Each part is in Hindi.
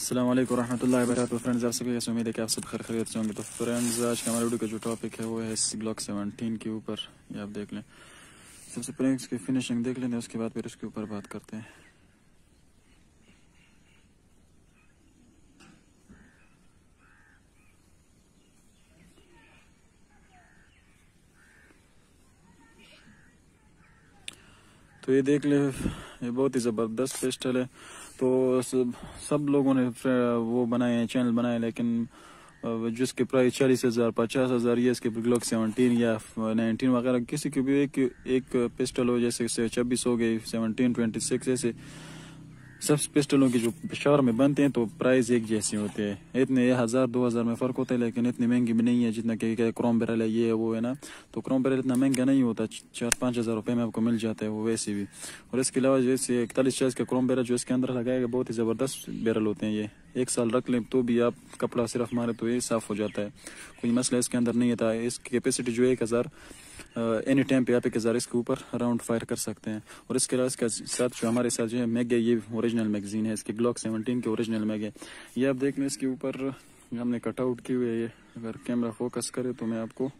अल्लाम वरहमल वरक फ्रेंड्स आप सभी कैसे उम्मीद है कि आप सब खैर खरीद से होंगे तो फ्रेंड्स आज के हमारे वीडियो का जो टॉपिक है वो है इस ग्लॉक सेवनटीन के ऊपर ये आप देख लें सबसे पहले इसकी फिनिशिंग देख लेते हैं उसके बाद फिर उसके ऊपर बात करते हैं तो ये देख ले ये बहुत ही ज़बरदस्त पेस्टल है तो सब, सब लोगों ने वो बनाए हैं चैनल बनाए लेकिन जिसके प्राइस चालीस हज़ार पचास हज़ार या इसके ग्लॉक सेवनटीन या नाइनटीन वगैरह किसी के भी एक एक पेस्टल हो जैसे छब्बीस हो गई सेवनटीन ट्वेंटी सिक्स ऐसे सब पिस्टलों की जो शहर में बनते हैं तो प्राइस एक जैसे होते हैं इतने एक हज़ार दो हज़ार में फ़र्क होता है लेकिन इतनी महंगी भी नहीं है जितना कि क्रोम बैरल है ये है वो है ना तो क्रोम बैरल इतना महंगा नहीं होता चार पाँच हज़ार रुपये में आपको मिल जाता है वो वैसे भी और इसके अलावा जैसे इकतालीस चालीस का क्रोम बैरल जो इसके अंदर लगाएगा बहुत ही ज़बरदस्त बैरल होते हैं ये एक साल रख लें तो भी आप कपड़ा सिर्फ मारे तो ये साफ़ हो जाता है कोई मसला इसके अंदर नहीं था तो इसकी कैपेसिटी जो एक हज़ार एनी uh, टाइम पे आप एक हज़ार इसके ऊपर राउंड फायर कर सकते हैं और इसके अलावा इसके साथ जो हमारे साथ जो है मैग है ये ओरिजिनल मैगजीन है इसके ग्लॉक सेवनटीन के ओरिजिनल मैग है ये आप देख लें इसके ऊपर हमने कटआउट की हुई है ये अगर कैमरा फोकस करे तो मैं आपको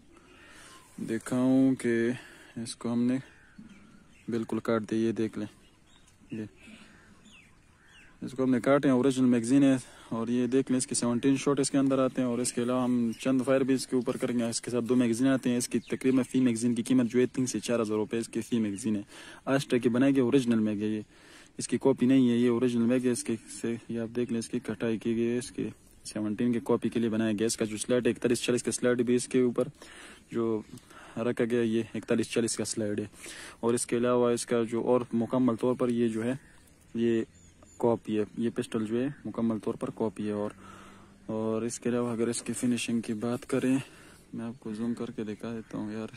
दिखाऊँ कि इसको हमने बिल्कुल काट दिया ये देख लें ये इसको हमने काटे हैं ओरिजिनल मैगजीन है और ये देख लें इसके सेवनटीन शॉट इसके अंदर आते हैं और इसके अलावा हम चंद फायर भी इसके ऊपर करेंगे इसके साथ दो मैगजीन आते हैं इसकी तकरीबन फी मैगजीन की कीमत जो है तीन से चार हज़ार रुपये इसकी फी मैगजीन है आज तक की बनाई गई ओरिजिनल मैग है ये इसकी कॉपी नहीं है ये ओरिजिनल मैग है इसके से ये आप देख लें इसकी कटाई की गई है इसके सेवनटीन के कॉपी के लिए बनाया गया इसका जो स्लाइड है इकतालीस चालीस का स्लाइड भी इसके ऊपर जो रखा गया ये इकतालीस चालीस का स्लाइड है और इसके अलावा इसका जो और मुकम्मल तौर पर ये जो है ये कॉपी है ये पिस्टल जो है मुकम्मल तौर पर कॉपी है और और इसके अलावा अगर इसकी फिनिशिंग की बात करें मैं आपको जूम करके दिखा देता हूँ यार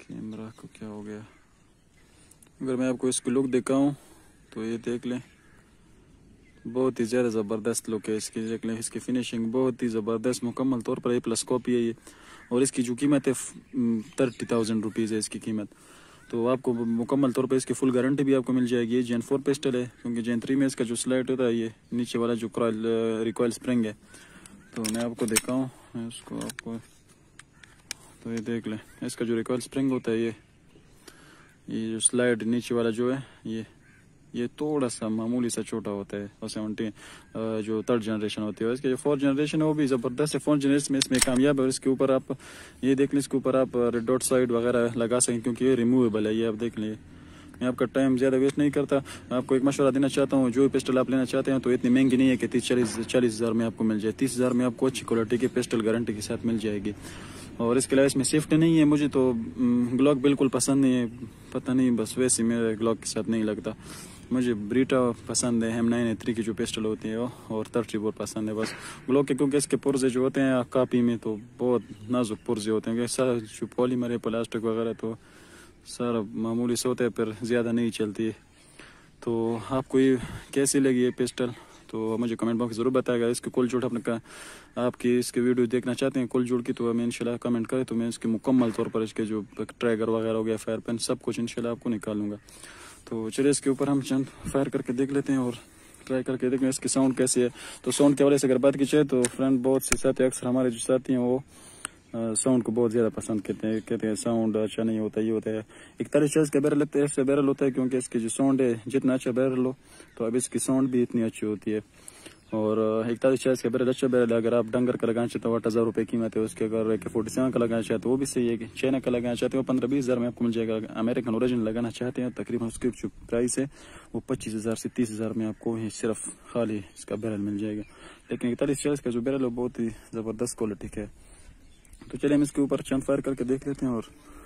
कैमरा को क्या हो गया अगर मैं आपको इसकी लुक दिखाऊँ तो ये देख लें बहुत ही ज़्यादा ज़बरदस्त लुक है इसकी देख लें इसकी फिनिशिंग बहुत ही ज़बरदस्त मुकम्मल तौर पर ए प्लस कॉपी है ये और इसकी जो कीमत है थर्टी थाउजेंड रुपीज़ है इसकी कीमत तो आपको मुकम्मल तौर पर इसकी फुल गारंटी भी आपको मिल जाएगी जैन फोर पेस्टल है क्योंकि जैन थ्री में इसका जो स्लाइट होता है ये नीचे वाला जो रिकॉयल स्प्रिंग है तो मैं आपको देखा हूँ इसको आपको तो ये देख लें इसका जो रिकॉयल स्प्रिंग होता है ये ये जो स्लाइड नीचे वाला जो है ये ये थोड़ा सा मामूली सा छोटा होता है और सेवनटीन जो थर्ड जनरेशन होती है इसके जो फोर्थ जनरेशन है वो भी ज़बरदस्त है फोर्थ जनरेशन में इसमें कामयाब है और इसके ऊपर आप ये देख लें इसके ऊपर आप रेड डॉट साइड वगैरह लगा सकें क्योंकि ये रिमूवेबल है ये आप देख लें मैं आपका टाइम ज़्यादा वेस्ट नहीं करता मैं आपको एक मशवरा देना चाहता हूँ जो पिस्टल आप लेना चाहते हैं तो इतनी महंगी नहीं है कि तीस चालीस चालीस हज़ार में आपको मिल जाए तीस हज़ार में आपको अच्छी क्वालिटी की पिस्टल गारंटी के साथ मिल जाएगी और इसके अलावा इसमें सेफ्टी नहीं है मुझे तो ग्लॉक बिल्कुल पसंद नहीं है पता नहीं बस वैसे मेरे ग्लॉक के साथ नहीं लगता मुझे ब्रीटा पसंद है एम नाइन ए थ्री की जो पिस्टल होती है और थर्टी फोर पसंद है बस ग्लोक के क्योंकि इसके पुर्जे जो होते हैं कापी में तो बहुत नाजुक पुर्जे होते हैं क्योंकि जो पॉलीमर है प्लास्टिक वगैरह तो सर मामूली सोते पर ज़्यादा नहीं चलती है तो आपको ये कैसी लगी ये पिस्टल तो मुझे कमेंट बॉक्स ज़रूर बताएगा इसके कुल जुड़ अपने आपकी इसके वीडियो देखना चाहते हैं कुल जुड़ की तो हमें इनशाला कमेंट करें तो मैं इसके मुकम्मल तौर पर इसके जो ट्रैगर वगैरह हो गया फायर पेन सब कुछ इनशाला आपको निकालूंगा तो चलिए इसके ऊपर हम चंद फायर करके देख लेते हैं और ट्राई करके देखें इसकी साउंड कैसी है तो साउंड के वाले से अगर बात की जाए तो फ्रेंड बहुत से साथी अक्सर हमारे जो साथी हैं वो साउंड को बहुत ज़्यादा पसंद करते हैं कहते हैं साउंड अच्छा नहीं होता ये होता है इकतालीस चालीस का बैरल लगता है ऐसे बैरल होता है क्योंकि इसकी जो साउंड है जितना अच्छा बैरल हो तो अब इसकी साउंड भी इतनी अच्छी होती है और इकतालीस चालीस के बेरे दस बेरे अगर आप डंगर का लगाना चाहते हो आठ हज़ार रुपये कीमत है उसके अगर एक फोर्टी सेवन का लगाना चाहते हो वो भी सही है चाइना का लगाना चाहते हो पंद्रह बीस हज़ार में आपको मिल जाएगा अमेरिकन ओरिजिन लगाना चाहते हैं तकरीबन उसकी जो प्राइस है वो पच्चीस हज़ार से तीस हज़ार में आपको सिर्फ खाली इसका बैरल मिल जाएगा लेकिन इकतालीस चालीस का जो बैरल है बहुत ही ज़बरदस्त क्वालिटी का है तो चलिए हम इसके ऊपर चंद फायर करके देख लेते हैं और